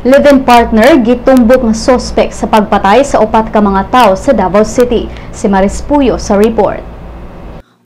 Live-in partner gitumbok nga suspect sa pagpatay sa upat ka mga tao sa Davao City. Si Maris Puyo sa report.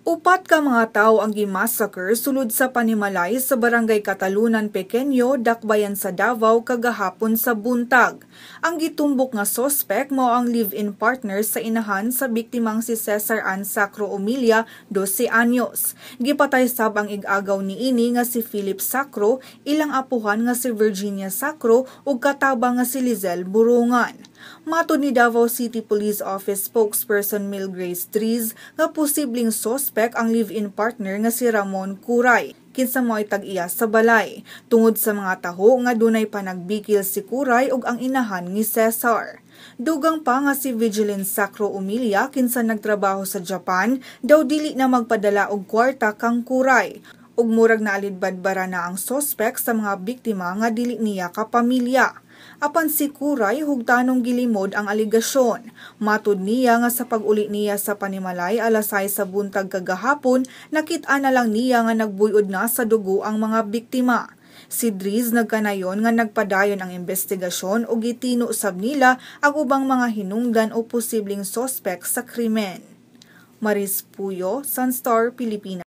Upat ka mga tao ang gimassacre sulod sa panimalay sa barangay Katalunan Pequeño, Dakbayan sa Davao kagahapon sa buntag. Ang gitumbok nga sospek mao ang live-in partner sa inahan sa biktimang si Cesar Ann Sacro Umilia, 12 anyos. Gipatay sab ang igagaw ni ini nga si Philip Sacro, ilang apuhan nga si Virginia Sacro ug katabang nga si Lizel Burungan. Mato ni Davao City Police Office spokesperson Mil Grace Trees nga posibleng sospek ang live-in partner nga si Ramon Kuray kinsa mo tag-iya sa balay. Tungod sa mga taho nga dunay panagbikil si Kuray ug ang inahan ni Cesar. Dugang pa nga si Vigilance Sacro Umilia kinsa nagtrabaho sa Japan daw dili na magpadala og kwarta kang Kuray. Ug murag na alidbadbara na ang sospek sa mga biktima nga dili niya kapamilya apan si Kuray hugtanong gilimod ang aligasyon. Matud niya nga sa paguli niya sa panimalay alasay sa buntag kagahapon, nakita na lang niya nga nagbuyod na sa dugo ang mga biktima. Si Driz nagkanayon nga nagpadayon ang investigasyon o gitino sab nila ang ubang mga hinungdan o posibleng sospek sa krimen. Maris Puyo, Sunstar, Pilipinas.